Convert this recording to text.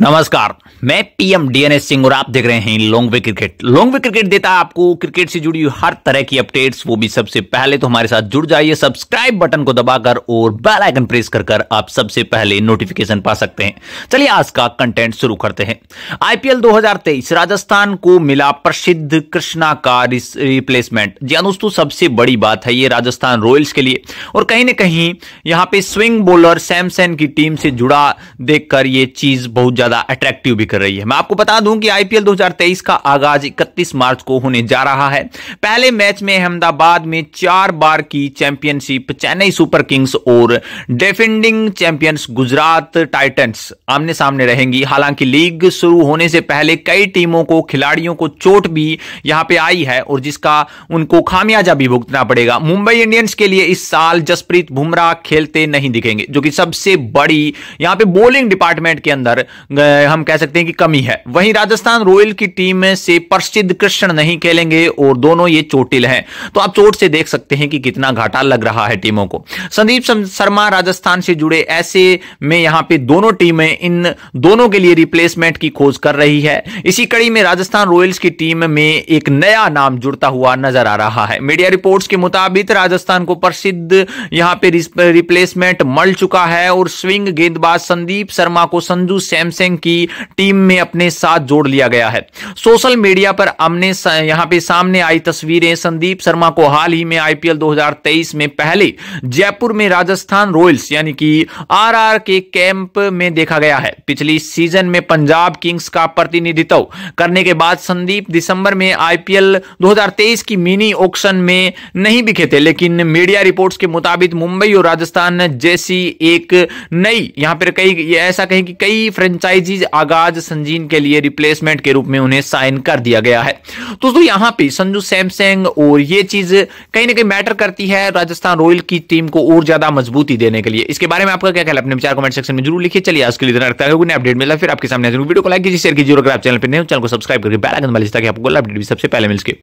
नमस्कार मैं PM DNS Singh और आप देख रहे हैं long way cricket long way cricket देता है आपको क्रिकेट से जुड़ी हर तरह की अपडेट्स वो भी सबसे पहले तो हमारे साथ जुड़ जाइए सब्सक्राइब बटन को दबाकर और बेल आइकन प्रेस कर कर आप सबसे पहले नोटिफिकेशन पा सकते हैं चलिए आज का कंटेंट शुरू करते हैं आईपीएल दो राजस्थान को मिला प्रसिद्ध कृष्णा का रिप्लेसमेंट जी हाँ दोस्तों सबसे बड़ी बात है ये राजस्थान रॉयल्स के लिए और कहीं ना कहीं यहाँ पे स्विंग बॉलर सैमसन की टीम से जुड़ा देखकर ये चीज बहुत ज्यादा ज्यादा अट्रैक्टिव भी कर रही है मैं आपको बता दूं कि आईपीएल 2023 का आगाज 31 मार्च को होने जा रहा है पहले मैच में अहमदाबाद में चार बार की चैंपियनशिप चेन्नई सुपर किंग्स और डिफेंडिंग चैंपियंस गुजरात टाइटंस आमने सामने रहेंगी हालांकि लीग शुरू होने से पहले कई टीमों को खिलाड़ियों को चोट भी यहां पर आई है और जिसका उनको खामियाजा भी भुगतना पड़ेगा मुंबई इंडियंस के लिए इस साल जसप्रीत बुमराह खेलते नहीं दिखेंगे जो कि सबसे बड़ी यहां पे बोलिंग डिपार्टमेंट के अंदर हम कह सकते हैं कि कमी है वहीं राजस्थान रॉयल की टीम में से प्रसिद्ध कृष्ण नहीं खेलेंगे और दोनों ये चोटिल हैं तो आप चोट से देख सकते हैं कि कितना घाटा लग रहा है टीमों को संदीप शर्मा राजस्थान से जुड़े ऐसे में यहां पे दोनों टीमें इन दोनों के लिए रिप्लेसमेंट की खोज कर रही है इसी कड़ी में राजस्थान रॉयल्स की टीम में एक नया नाम जुड़ता हुआ नजर आ रहा है मीडिया रिपोर्ट के मुताबिक राजस्थान को प्रसिद्ध यहां पर रिप्लेसमेंट मल चुका है और स्विंग गेंदबाज संदीप शर्मा को संजू सैमसंग सिंह की टीम में अपने साथ जोड़ लिया गया है सोशल मीडिया पर हमने यहां पे सामने आई तस्वीरें संदीप शर्मा को हाल ही में आईपीएल 2023 में पहले जयपुर में राजस्थान रॉयल्स यानी कि आरआर के कैंप में देखा गया है पिछली सीजन में पंजाब किंग्स का प्रतिनिधित्व करने के बाद संदीप दिसंबर में आईपीएल 2023 की मिनी ऑक्शन में नहीं बिखे थे लेकिन मीडिया रिपोर्ट्स के मुताबिक मुंबई और राजस्थान जैसी एक नई यहां पर कई ऐसा कहें कि कई फ्रेंचाइज आईजी आगाज संजीन के लिए रिप्लेसमेंट के रूप में उन्हें साइन कर दिया गया है दोस्तों यहां पे संजू सैमसंग और ये चीज कहीं ना कहीं मैटर करती है राजस्थान रॉयल की टीम को और ज्यादा मजबूती देने के लिए इसके बारे में आपका क्या ख्याल अपने विचार कमेंट सेक्शन में जरूर लिखिए चलिए आज के लिए इतना रखता है अपडेट मिला फिर आपके सामने वीडियो को लाइक कीजिए शेयर कीजिए और अगर आप चैनल पर नहीं चैनल को सब्सक्राइब करके बेल आइकन ताकि आपको अपडेट भी सबसे पहले मिल सके